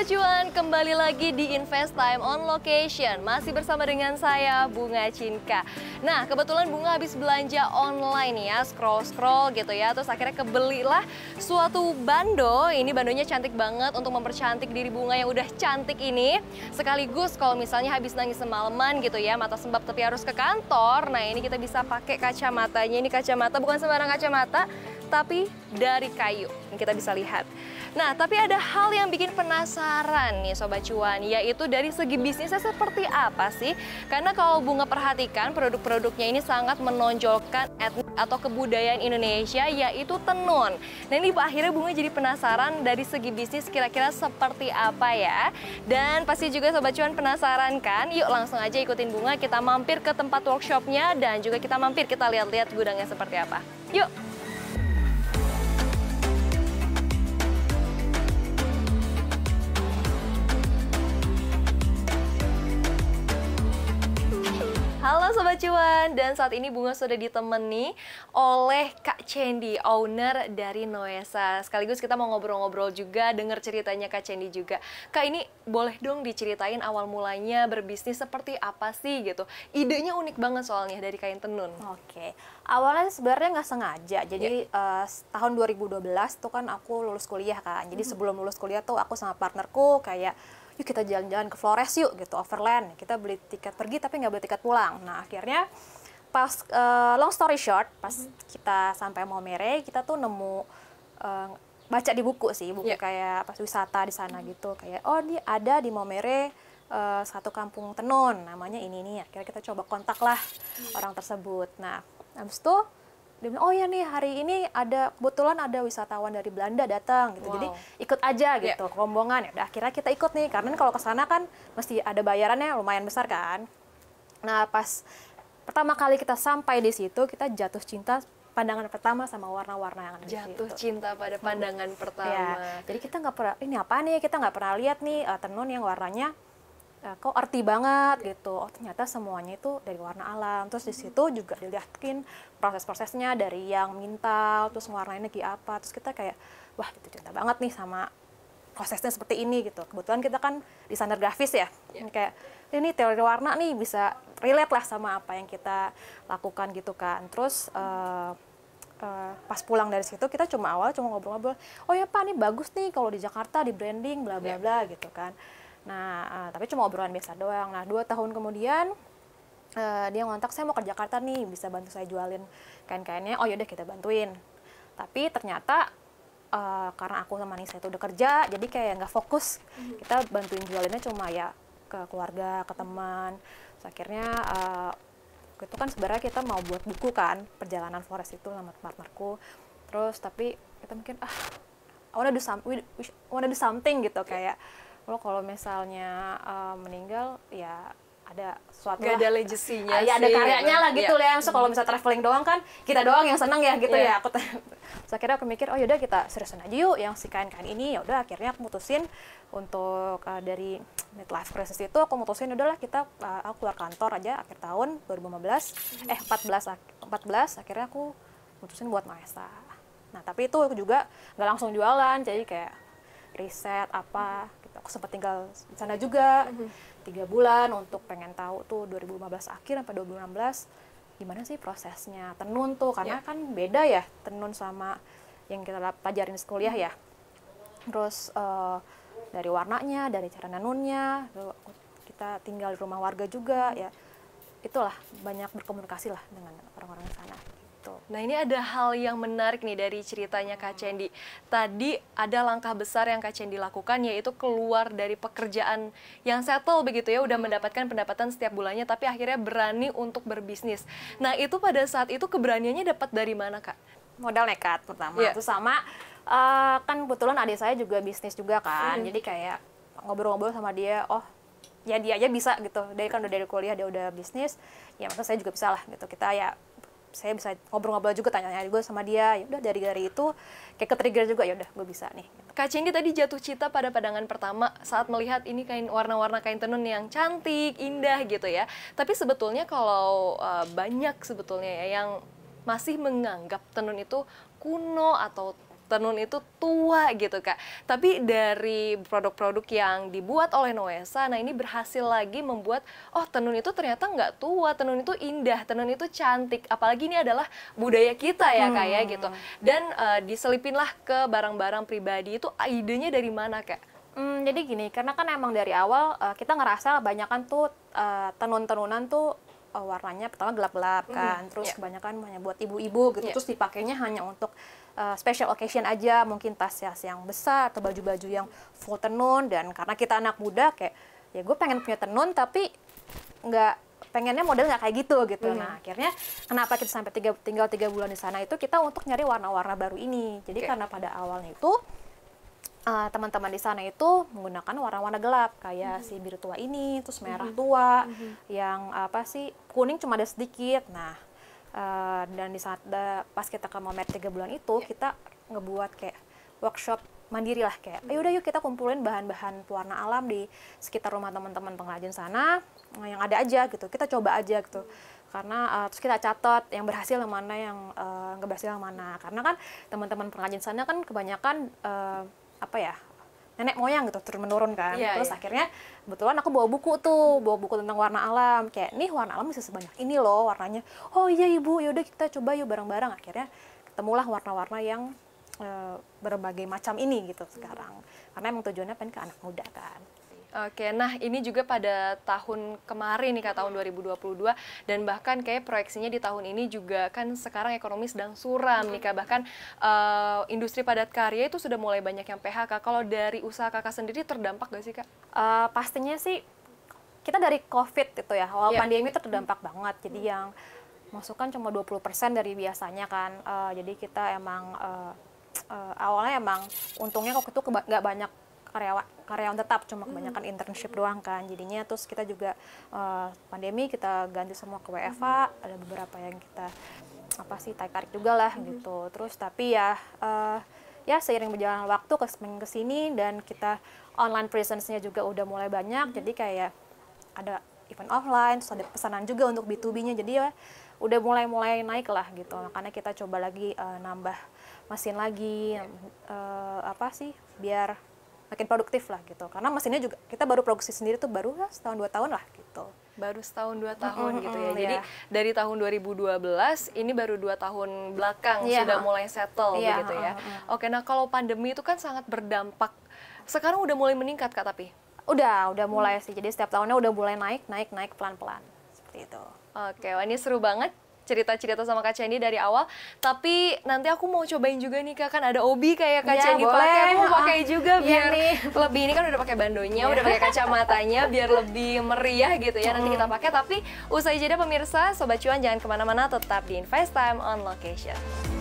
Sobat Cuan, kembali lagi di Invest Time on Location. Masih bersama dengan saya, Bunga Cinka. Nah, kebetulan Bunga habis belanja online ya, scroll-scroll gitu ya. Terus akhirnya kebelilah suatu bando. Ini bandonya cantik banget untuk mempercantik diri Bunga yang udah cantik ini. Sekaligus kalau misalnya habis nangis semalaman gitu ya, mata sembab tapi harus ke kantor. Nah, ini kita bisa pakai kacamatanya. Ini kacamata, bukan sembarang kacamata tapi dari kayu yang kita bisa lihat. Nah, tapi ada hal yang bikin penasaran nih Sobat Cuan, yaitu dari segi bisnisnya seperti apa sih? Karena kalau Bunga perhatikan, produk-produknya ini sangat menonjolkan etnik atau kebudayaan Indonesia, yaitu tenun. Nah, ini akhirnya Bunga jadi penasaran dari segi bisnis kira-kira seperti apa ya? Dan pasti juga Sobat Cuan penasaran kan? Yuk langsung aja ikutin Bunga, kita mampir ke tempat workshopnya dan juga kita mampir kita lihat-lihat gudangnya seperti apa. Yuk! Bunga cuan, dan saat ini Bunga sudah ditemani oleh Kak Cendi, owner dari Noesa. Sekaligus kita mau ngobrol-ngobrol juga, dengar ceritanya Kak Cendi juga. Kak ini boleh dong diceritain awal mulanya berbisnis seperti apa sih gitu. Idenya unik banget soalnya dari kain tenun. Oke, awalnya sebenarnya nggak sengaja. Jadi yeah. Ya. uh, tahun 2012 tuh kan aku lulus kuliah kan. Jadi -hmm. sebelum lulus kuliah tuh aku sama partnerku kayak yuk kita jalan-jalan ke Flores yuk gitu overland kita beli tiket pergi tapi nggak beli tiket pulang nah akhirnya pas uh, long story short pas mm -hmm. kita sampai Maumere kita tuh nemu uh, baca di buku sih buku yeah. kayak pas wisata di sana mm -hmm. gitu kayak oh dia ada di Maumere uh, satu kampung tenun namanya ini ini akhirnya kita coba kontak lah mm -hmm. orang tersebut nah abis itu dia bilang oh ya nih hari ini ada kebetulan ada wisatawan dari Belanda datang gitu wow. jadi ikut aja iya. gitu yeah. rombongan ya akhirnya kita ikut nih karena kan kalau ke sana kan mesti ada bayarannya lumayan besar kan nah pas pertama kali kita sampai di situ kita jatuh cinta pandangan pertama sama warna-warna yang ada di situ. cinta pada pandangan hmm. pertama ya, jadi kita nggak pernah ini apa nih kita nggak pernah lihat nih uh, tenun yang warnanya Eh, kok arti banget gitu oh ternyata semuanya itu dari warna alam terus di situ juga dilihatin proses-prosesnya dari yang minta terus ini kayak apa terus kita kayak wah itu cinta banget nih sama prosesnya seperti ini gitu kebetulan kita kan desainer grafis ya yeah. kayak ini teori warna nih bisa relate lah sama apa yang kita lakukan gitu kan terus uh, uh, pas pulang dari situ kita cuma awal cuma ngobrol-ngobrol oh ya pak ini bagus nih kalau di Jakarta di branding bla bla iya. bla gitu kan Nah, uh, tapi cuma obrolan biasa doang. Nah, dua tahun kemudian uh, dia ngontak saya mau ke Jakarta nih, bisa bantu saya jualin kain-kainnya. Oh yaudah kita bantuin. Tapi ternyata uh, karena aku sama Nisa itu udah kerja, jadi kayak nggak fokus. Mm-hmm. Kita bantuin jualinnya cuma ya ke keluarga, ke teman. Terus akhirnya uh, itu kan sebenarnya kita mau buat buku kan, perjalanan forest itu sama partnerku. Terus tapi kita mungkin ah, I wanna do, some, wanna do something gitu iya. kayak lo kalau misalnya uh, meninggal ya ada suatu ada legacy-nya ya ada karyanya lah gitu iya. ya. lah so kalau misalnya traveling doang kan kita doang yang seneng ya gitu yeah. ya aku so, akhirnya aku mikir oh yaudah kita seriusan aja yuk yang si kain-kain ini yaudah akhirnya aku mutusin untuk uh, dari midlife crisis itu aku mutusin udahlah kita uh, aku keluar kantor aja akhir tahun 2015 mm-hmm. eh 14 14 akhirnya aku mutusin buat maesta nah tapi itu juga nggak langsung jualan jadi kayak riset apa aku sempat tinggal di sana juga mm-hmm. tiga bulan untuk pengen tahu tuh 2015 akhir sampai 2016 gimana sih prosesnya tenun tuh karena yeah. kan beda ya tenun sama yang kita pelajarin di sekolah ya terus uh, dari warnanya dari cara nenunnya kita tinggal di rumah warga juga ya itulah banyak berkomunikasi lah dengan orang-orang di sana Betul. Gitu. Nah ini ada hal yang menarik nih dari ceritanya Kak Cendi. Tadi ada langkah besar yang Kak Cendi lakukan yaitu keluar dari pekerjaan yang settle begitu ya, udah mendapatkan pendapatan setiap bulannya tapi akhirnya berani untuk berbisnis. Nah itu pada saat itu keberaniannya dapat dari mana Kak? Modal nekat pertama, yeah. Iya. itu sama uh, kan kebetulan adik saya juga bisnis juga kan, mm. jadi kayak ngobrol-ngobrol sama dia, oh ya dia aja bisa gitu, dia kan udah dari kuliah dia udah bisnis, ya maksudnya saya juga bisa lah gitu, kita ya saya bisa ngobrol-ngobrol juga tanya-tanya gue sama dia ya udah dari dari itu kayak ke trigger juga ya udah gue bisa nih Kak Cendi tadi jatuh cinta pada pandangan pertama saat melihat ini kain warna-warna kain tenun yang cantik indah gitu ya tapi sebetulnya kalau uh, banyak sebetulnya ya yang masih menganggap tenun itu kuno atau Tenun itu tua gitu Kak. Tapi dari produk-produk yang dibuat oleh Noesa, nah ini berhasil lagi membuat, oh tenun itu ternyata nggak tua, tenun itu indah, tenun itu cantik. Apalagi ini adalah budaya kita ya Kak ya gitu. Hmm. Dan uh, diselipinlah ke barang-barang pribadi itu ah, idenya dari mana Kak? Hmm, jadi gini, karena kan emang dari awal uh, kita ngerasa banyakan tuh uh, tenun-tenunan tuh uh, warnanya pertama gelap-gelap mm -hmm. kan, terus yeah. kebanyakan hanya buat ibu-ibu gitu, yeah. terus dipakainya hanya untuk uh, special occasion aja, mungkin tas-tas yang besar atau baju-baju yang full tenun dan karena kita anak muda kayak ya gue pengen punya tenun tapi nggak pengennya model nggak kayak gitu gitu. Mm. Nah akhirnya kenapa kita sampai tiga, tinggal tiga bulan di sana itu kita untuk nyari warna-warna baru ini. Jadi okay. karena pada awalnya itu teman eh, teman-teman di sana itu menggunakan warna-warna gelap kayak mm -hmm. si biru tua ini, terus mhm. merah tua, mm -hmm. yang apa sih kuning cuma ada sedikit. Nah, uh, dan di saat da, pas kita ke Momer tiga bulan itu yeah. kita ngebuat kayak workshop mandiri lah kayak, ayo udah mhm. yuk kita kumpulin bahan-bahan pewarna alam di sekitar rumah teman-teman pengrajin sana eh, yang ada aja gitu, kita coba aja gitu. karena uh, terus kita catat yang berhasil yang mana yang nggak berhasil yang mana karena kan teman-teman pengrajin sana kan kebanyakan uh, apa ya nenek moyang gitu turun menurun kan yeah, terus yeah. akhirnya kebetulan aku bawa buku tuh bawa buku tentang warna alam kayak nih warna alam bisa sebanyak ini loh warnanya oh iya ibu yaudah kita coba yuk bareng-bareng akhirnya ketemulah warna-warna yang e, berbagai macam ini gitu sekarang karena emang tujuannya pengen ke anak muda kan Oke, nah ini juga pada tahun kemarin nih Kak, tahun 2022 dan bahkan kayak proyeksinya di tahun ini juga kan sekarang ekonomi sedang suram nih Kak. Bahkan uh, industri padat karya itu sudah mulai banyak yang PHK. Kalau dari usaha Kakak sendiri terdampak gak sih Kak? Uh, pastinya sih kita dari COVID itu ya, awal yeah. pandemi itu terdampak hmm. banget. Jadi hmm. yang masukkan cuma 20% dari biasanya kan. Uh, jadi kita emang uh, uh, awalnya emang untungnya kok itu nggak banyak karyawan karyawan tetap cuma kebanyakan internship doang kan jadinya terus kita juga uh, pandemi kita ganti semua ke WFA hmm. ada beberapa yang kita apa sih tarik tarik juga lah hmm. gitu terus tapi ya uh, ya seiring berjalan waktu ke kesini dan kita online presence-nya juga udah mulai banyak hmm. jadi kayak ada event offline terus ada pesanan juga untuk B2B-nya jadi ya udah mulai-mulai naik lah gitu makanya kita coba lagi uh, nambah mesin lagi uh, apa sih biar makin produktif lah gitu karena mesinnya juga kita baru produksi sendiri tuh baru lah ya setahun dua tahun lah gitu baru setahun dua tahun mm -hmm, gitu ya yeah. jadi iya. dari tahun 2012 ini baru dua tahun belakang yeah. sudah mulai settle yeah. Iya, gitu ya mm -hmm. oke nah kalau pandemi itu kan sangat berdampak sekarang udah mulai meningkat kak tapi udah udah mulai hmm. sih jadi setiap tahunnya udah mulai naik naik naik pelan pelan seperti itu oke wah ini seru banget cerita-cerita sama Kak Cendi dari awal. Tapi nanti aku mau cobain juga nih Kak, kan ada obi kayak Kak ya, Cendi pakai. Aku mau pakai juga ah, biar lebih ini kan udah pakai bandonya, iya. udah pakai kacamatanya biar lebih meriah gitu ya. Nanti kita pakai tapi usai jeda pemirsa, sobat cuan jangan kemana mana tetap di Invest Time on Location.